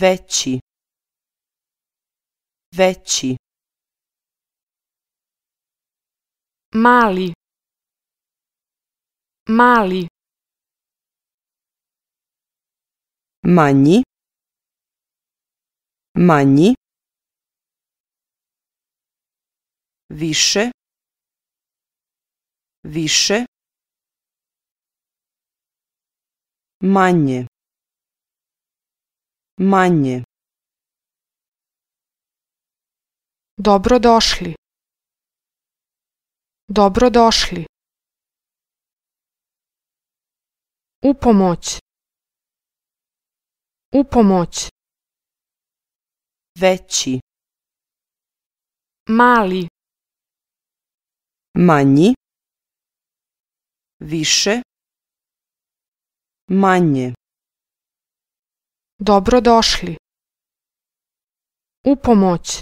veći veći mali mali manji manji više više manje Manje. Dobro došli. Dobro došli. U pomoć. U pomoć. Veći. Mali. Manji. Više. Manje. Dobrodošli. U pomoć.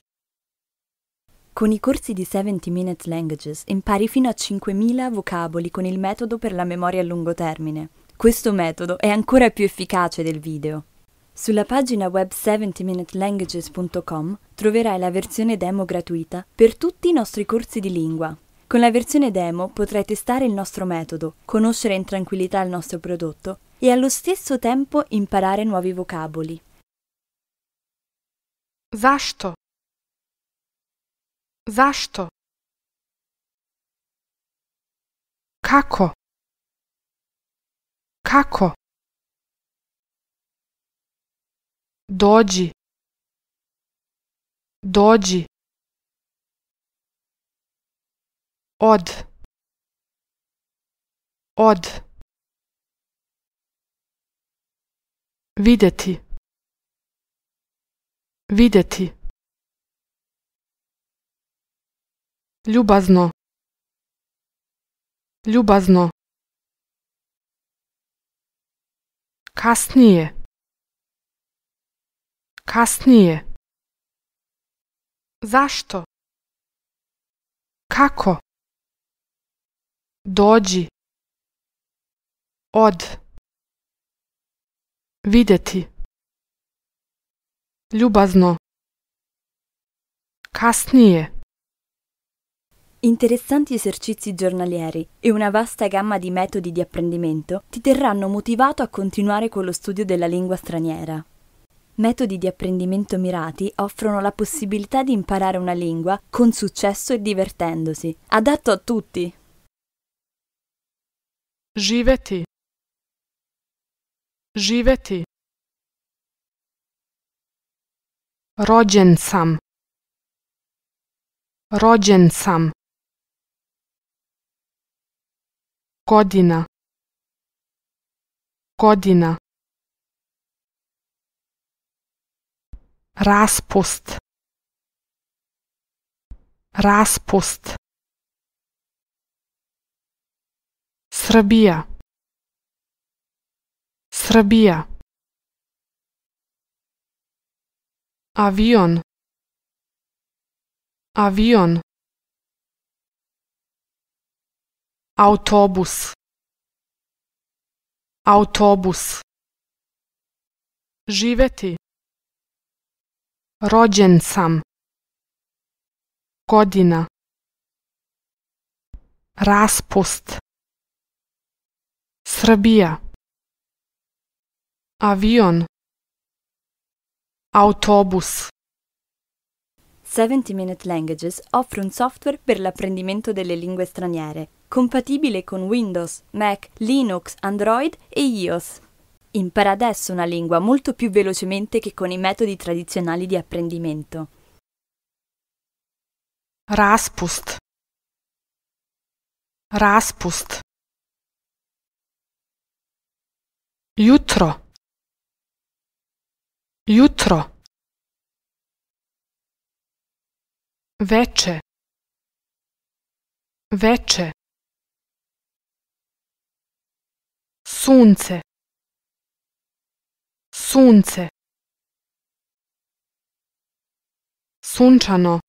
Con i corsi di 70 Minute Languages impari fino a 5.000 vocaboli con il metodo per la memoria a lungo termine. Questo metodo è ancora più efficace del video. Sulla pagina web 70minutelanguages.com troverai la versione demo gratuita per tutti i nostri corsi di lingua. Con la versione demo potrai testare il nostro metodo, conoscere in tranquillità il nostro prodotto e allo stesso tempo imparare nuovi vocaboli. Zašto? Zašto? Kako? Kako? Dođi. Dođi. Od. Od. Videti. Videti ljubazno ljubazno kasnije kasnije zašto kako dođi od Videti. Ljubazno. Kasnije. Interessanti esercizi giornalieri e una vasta gamma di metodi di apprendimento ti terranno motivato a continuare con lo studio della lingua straniera. Metodi di apprendimento mirati offrono la possibilità di imparare una lingua con successo e divertendosi, adatto a tutti. Živeti. živeti rođen sam rođen sam godina godina raspust raspust Srbija Srbija avion avion autobus autobus živeti rođen sam godina raspust Srbija Avion Autobus 70 Minute Languages offre un software per l'apprendimento delle lingue straniere, compatibile con Windows, Mac, Linux, Android e iOS. Impara adesso una lingua molto più velocemente che con i metodi tradizionali di apprendimento. Raspust Raspust Jutro Jutro. Veče. Veče. Sunce. Sunce. Sunčano.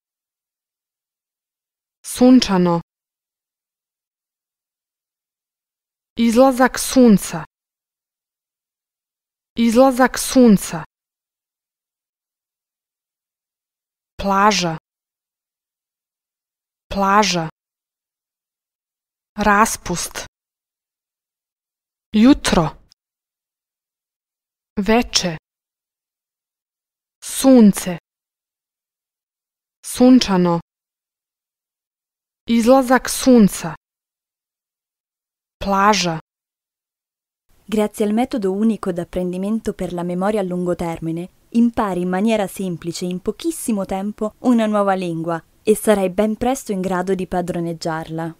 Sunčano. Izlazak sunca. Izlazak sunca. plaża plaża raspust jutro veče sunce sunčano izlazak sunca plaża Grazie al metodo unico d'apprendimento per la memoria a lungo termine, impari in maniera semplice in pochissimo tempo una nuova lingua e sarai ben presto in grado di padroneggiarla.